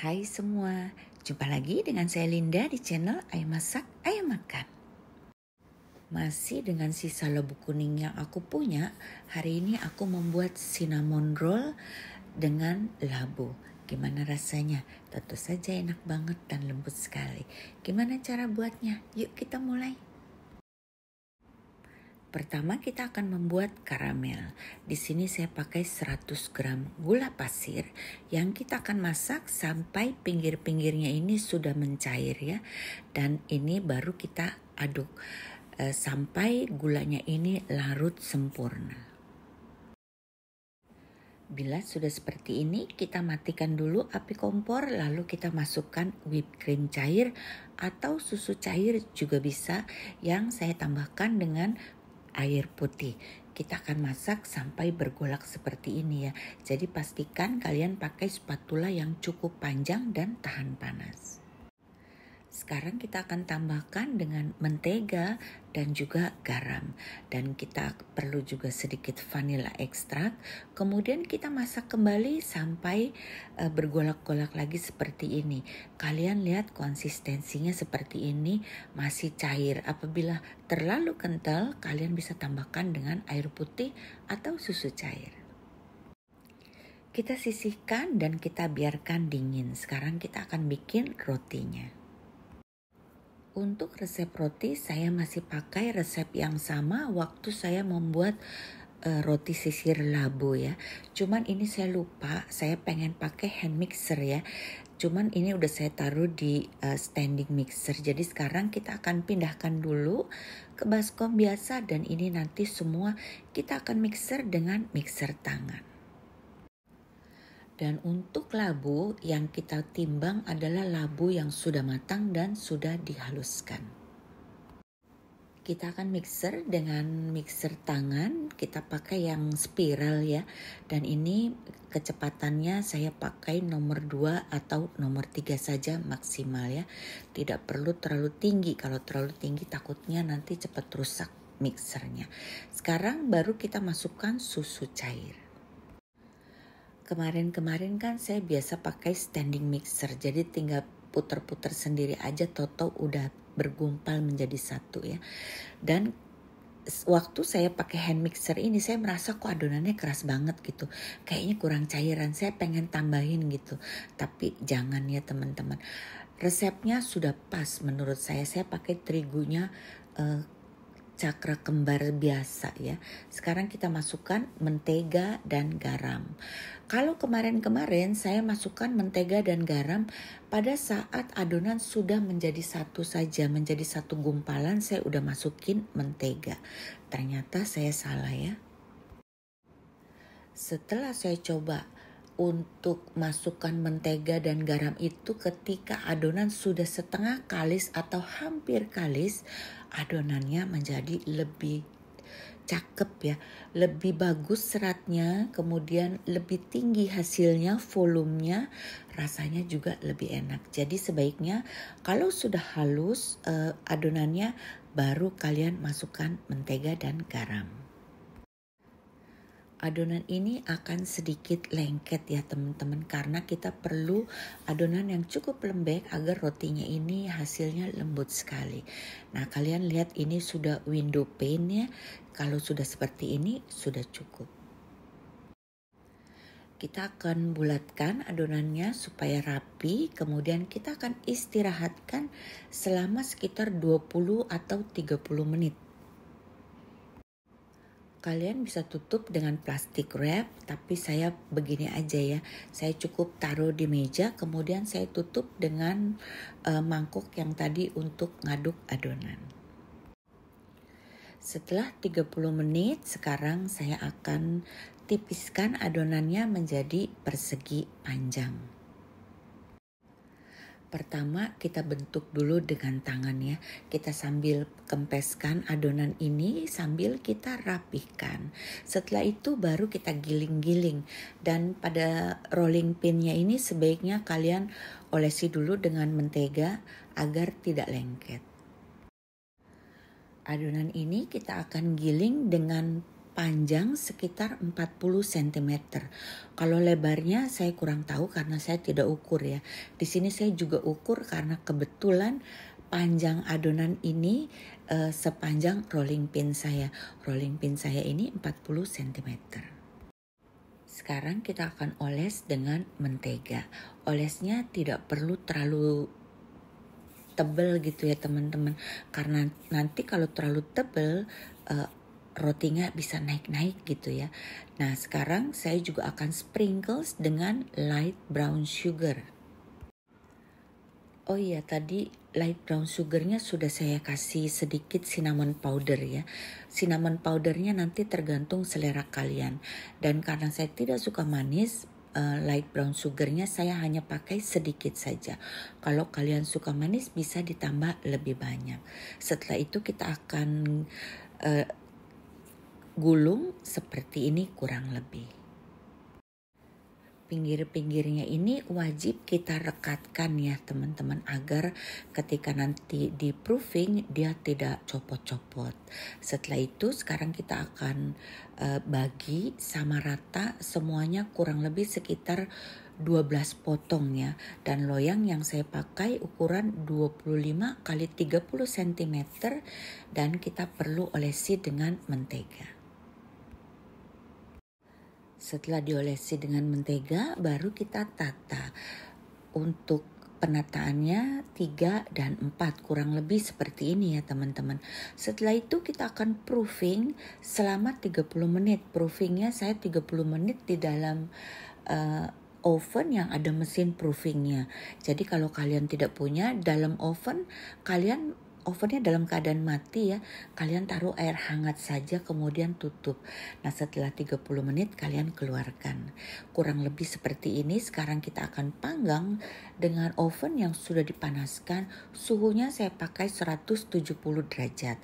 Hai semua, jumpa lagi dengan saya Linda di channel Ayam Masak Ayam Makan. Masih dengan sisa lebu kuning yang aku punya, hari ini aku membuat cinnamon roll dengan labu. Gimana rasanya? Tentu saja enak banget dan lembut sekali. Gimana cara buatnya? Yuk kita mulai. Pertama kita akan membuat karamel. Di sini saya pakai 100 gram gula pasir yang kita akan masak sampai pinggir-pinggirnya ini sudah mencair ya. Dan ini baru kita aduk e, sampai gulanya ini larut sempurna. Bila sudah seperti ini, kita matikan dulu api kompor lalu kita masukkan whipped cream cair atau susu cair juga bisa yang saya tambahkan dengan air putih. Kita akan masak sampai bergolak seperti ini ya. Jadi pastikan kalian pakai spatula yang cukup panjang dan tahan panas. Sekarang kita akan tambahkan dengan mentega dan juga garam. Dan kita perlu juga sedikit vanilla ekstrak. Kemudian kita masak kembali sampai eh, bergolak-golak lagi seperti ini. Kalian lihat konsistensinya seperti ini masih cair. Apabila terlalu kental, kalian bisa tambahkan dengan air putih atau susu cair kita sisihkan dan kita biarkan dingin. Sekarang kita akan bikin rotinya. Untuk resep roti, saya masih pakai resep yang sama waktu saya membuat uh, roti sisir labu ya. Cuman ini saya lupa, saya pengen pakai hand mixer ya. Cuman ini udah saya taruh di uh, standing mixer. Jadi sekarang kita akan pindahkan dulu ke baskom biasa dan ini nanti semua kita akan mixer dengan mixer tangan. Dan untuk labu yang kita timbang adalah labu yang sudah matang dan sudah dihaluskan. Kita akan mixer dengan mixer tangan, kita pakai yang spiral ya. Dan ini kecepatannya saya pakai nomor 2 atau nomor 3 saja maksimal ya. Tidak perlu terlalu tinggi, kalau terlalu tinggi takutnya nanti cepat rusak mixernya. Sekarang baru kita masukkan susu cair kemarin-kemarin kan saya biasa pakai standing mixer jadi tinggal puter-puter sendiri aja toto udah bergumpal menjadi satu ya dan waktu saya pakai hand mixer ini saya merasa kok adonannya keras banget gitu kayaknya kurang cairan saya pengen tambahin gitu tapi jangan ya teman-teman resepnya sudah pas menurut saya saya pakai terigunya uh, cakra kembar biasa ya. Sekarang kita masukkan mentega dan garam. Kalau kemarin-kemarin saya masukkan mentega dan garam pada saat adonan sudah menjadi satu saja, menjadi satu gumpalan saya udah masukin mentega. Ternyata saya salah ya. Setelah saya coba untuk masukkan mentega dan garam itu ketika adonan sudah setengah kalis atau hampir kalis adonannya menjadi lebih cakep ya lebih bagus seratnya kemudian lebih tinggi hasilnya volumenya rasanya juga lebih enak jadi sebaiknya kalau sudah halus eh, adonannya baru kalian masukkan mentega dan garam adonan ini akan sedikit lengket ya teman-teman karena kita perlu adonan yang cukup lembek agar rotinya ini hasilnya lembut sekali. Nah kalian lihat ini sudah window pane ya, kalau sudah seperti ini sudah cukup. Kita akan bulatkan adonannya supaya rapi, kemudian kita akan istirahatkan selama sekitar 20 atau 30 menit kalian bisa tutup dengan plastik wrap tapi saya begini aja ya saya cukup taruh di meja kemudian saya tutup dengan uh, mangkuk yang tadi untuk ngaduk adonan setelah 30 menit sekarang saya akan tipiskan adonannya menjadi persegi panjang Pertama kita bentuk dulu dengan tangannya Kita sambil kempeskan adonan ini sambil kita rapihkan. Setelah itu baru kita giling-giling. Dan pada rolling pinnya ini sebaiknya kalian olesi dulu dengan mentega agar tidak lengket. Adonan ini kita akan giling dengan panjang sekitar 40 cm. Kalau lebarnya saya kurang tahu karena saya tidak ukur ya. Di sini saya juga ukur karena kebetulan panjang adonan ini uh, sepanjang rolling pin saya. Rolling pin saya ini 40 cm. Sekarang kita akan oles dengan mentega. Olesnya tidak perlu terlalu tebel gitu ya teman-teman karena nanti kalau terlalu tebel eh, rotinya bisa naik-naik gitu ya. Nah sekarang saya juga akan sprinkles dengan light brown sugar. Oh iya tadi light brown sugarnya sudah saya kasih sedikit cinnamon powder ya. Cinnamon powdernya nanti tergantung selera kalian. Dan karena saya tidak suka manis, uh, light brown sugarnya saya hanya pakai sedikit saja. Kalau kalian suka manis bisa ditambah lebih banyak. Setelah itu kita akan uh, gulung seperti ini kurang lebih. Pinggir-pinggirnya ini wajib kita rekatkan ya teman-teman agar ketika nanti di proofing dia tidak copot-copot. Setelah itu sekarang kita akan uh, bagi sama rata semuanya kurang lebih sekitar 12 potong ya dan loyang yang saya pakai ukuran 25 kali 30 cm dan kita perlu olesi dengan mentega. Setelah diolesi dengan mentega, baru kita tata. Untuk penataannya 3 dan 4 kurang lebih seperti ini ya teman-teman. Setelah itu kita akan proofing selama 30 menit. Proofingnya saya 30 menit di dalam uh, oven yang ada mesin proofingnya. Jadi kalau kalian tidak punya dalam oven kalian ovennya dalam keadaan mati ya. Kalian taruh air hangat saja kemudian tutup. Nah setelah 30 menit kalian keluarkan. Kurang lebih seperti ini sekarang kita akan panggang dengan oven yang sudah dipanaskan. Suhunya saya pakai 170 derajat.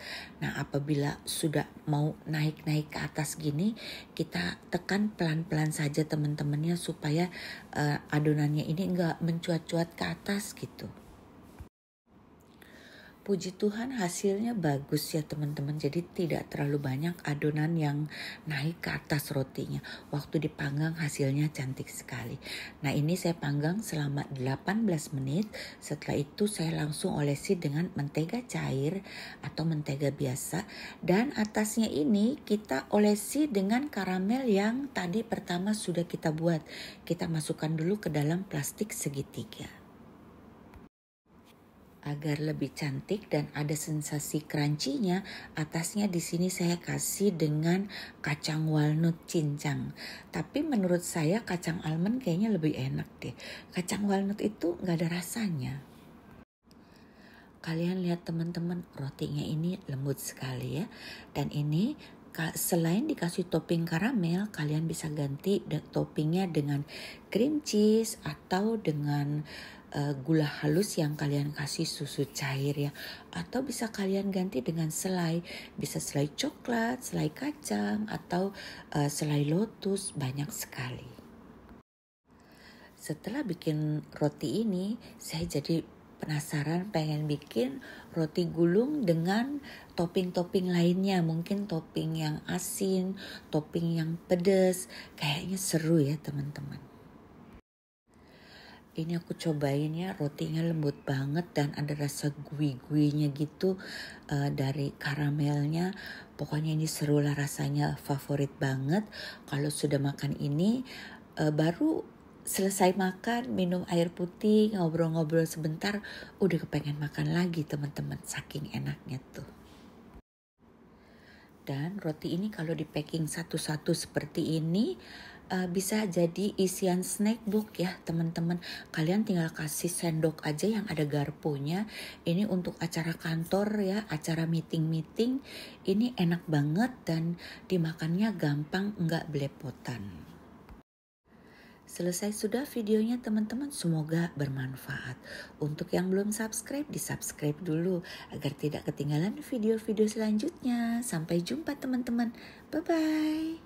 Nah apabila sudah mau naik-naik ke atas gini kita tekan pelan-pelan saja teman-temannya supaya uh, adonannya ini enggak mencuat-cuat ke atas gitu puji Tuhan hasilnya bagus ya teman-teman. Jadi tidak terlalu banyak adonan yang naik ke atas rotinya. Waktu dipanggang hasilnya cantik sekali. Nah ini saya panggang selama 18 menit. Setelah itu saya langsung olesi dengan mentega cair atau mentega biasa. Dan atasnya ini kita olesi dengan karamel yang tadi pertama sudah kita buat. Kita masukkan dulu ke dalam plastik segitiga agar lebih cantik dan ada sensasi crunchy-nya. Atasnya di sini saya kasih dengan kacang walnut cincang. Tapi menurut saya kacang almond kayaknya lebih enak deh. Kacang walnut itu nggak ada rasanya. Kalian lihat teman-teman rotinya ini lembut sekali ya. Dan ini selain dikasih topping karamel, kalian bisa ganti toppingnya dengan cream cheese atau dengan uh, gula halus yang kalian kasih susu cair ya atau bisa kalian ganti dengan selai bisa selai coklat selai kacang atau uh, selai lotus banyak sekali setelah bikin roti ini saya jadi penasaran pengen bikin roti gulung dengan topping-topping lainnya mungkin topping yang asin, topping yang pedas kayaknya seru ya teman-teman ini aku cobain ya rotinya lembut banget dan ada rasa gui-guinya gitu uh, dari karamelnya pokoknya ini seru lah rasanya favorit banget kalau sudah makan ini uh, baru selesai makan minum air putih ngobrol-ngobrol sebentar udah kepengen makan lagi teman-teman saking enaknya tuh dan roti ini kalau di packing satu-satu seperti ini uh, bisa jadi isian snack book ya teman-teman. Kalian tinggal kasih sendok aja yang ada garpunya. Ini untuk acara kantor ya, acara meeting-meeting. Ini enak banget dan dimakannya gampang nggak belepotan. Selesai sudah videonya teman-teman, semoga bermanfaat. Untuk yang belum subscribe, di-subscribe dulu agar tidak ketinggalan video-video selanjutnya. Sampai jumpa teman-teman. Bye-bye.